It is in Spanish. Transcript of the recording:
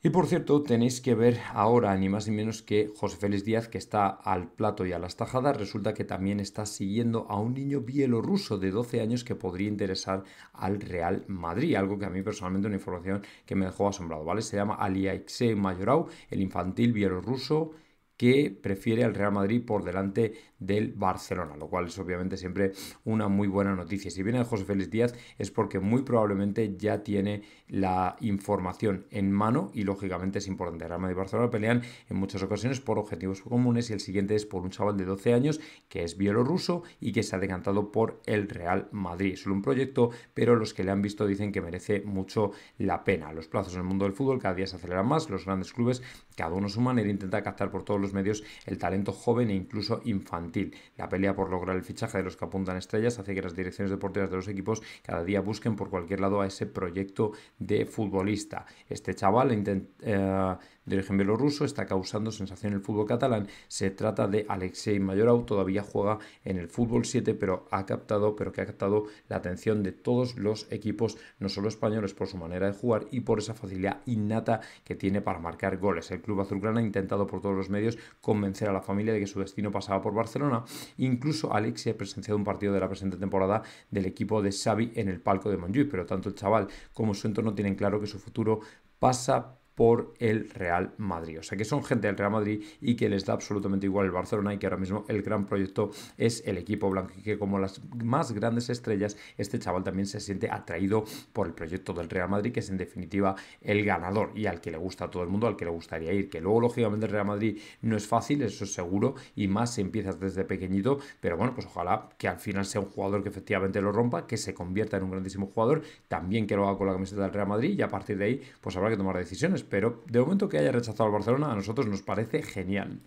Y por cierto, tenéis que ver ahora, ni más ni menos que José Félix Díaz, que está al plato y a las tajadas, resulta que también está siguiendo a un niño bielorruso de 12 años que podría interesar al Real Madrid, algo que a mí personalmente una información que me dejó asombrado, ¿vale? Se llama Aliaxei Mayorau, el infantil bielorruso que prefiere al Real Madrid por delante del Barcelona, lo cual es obviamente siempre una muy buena noticia. Si viene José Félix Díaz es porque muy probablemente ya tiene la información en mano y lógicamente es importante. Real Madrid y Barcelona pelean en muchas ocasiones por objetivos comunes y el siguiente es por un chaval de 12 años que es bielorruso y que se ha decantado por el Real Madrid. Es solo un proyecto, pero los que le han visto dicen que merece mucho la pena. Los plazos en el mundo del fútbol cada día se aceleran más, los grandes clubes cada uno su manera intenta captar por todos los medios el talento joven e incluso infantil. La pelea por lograr el fichaje de los que apuntan estrellas hace que las direcciones deportivas de los equipos cada día busquen por cualquier lado a ese proyecto de futbolista. Este chaval eh, de origen bielorruso, está causando sensación en el fútbol catalán. Se trata de Alexei Mayorau, todavía juega en el fútbol 7, pero ha captado, pero que ha captado la atención de todos los equipos, no solo españoles, por su manera de jugar y por esa facilidad innata que tiene para marcar goles. El club azulgrana ha intentado por todos los medios convencer a la familia de que su destino pasaba por Barcelona. Incluso Alexei ha presenciado un partido de la presente temporada del equipo de Xavi en el palco de Montjuic, pero tanto el chaval como su entorno tienen claro que su futuro pasa por el Real Madrid. O sea que son gente del Real Madrid y que les da absolutamente igual el Barcelona y que ahora mismo el gran proyecto es el equipo blanco y que como las más grandes estrellas, este chaval también se siente atraído por el proyecto del Real Madrid, que es en definitiva el ganador y al que le gusta a todo el mundo, al que le gustaría ir. Que luego, lógicamente, el Real Madrid no es fácil, eso es seguro, y más si empiezas desde pequeñito, pero bueno, pues ojalá que al final sea un jugador que efectivamente lo rompa, que se convierta en un grandísimo jugador, también que lo haga con la camiseta del Real Madrid y a partir de ahí, pues habrá que tomar decisiones pero, de momento que haya rechazado al Barcelona, a nosotros nos parece genial.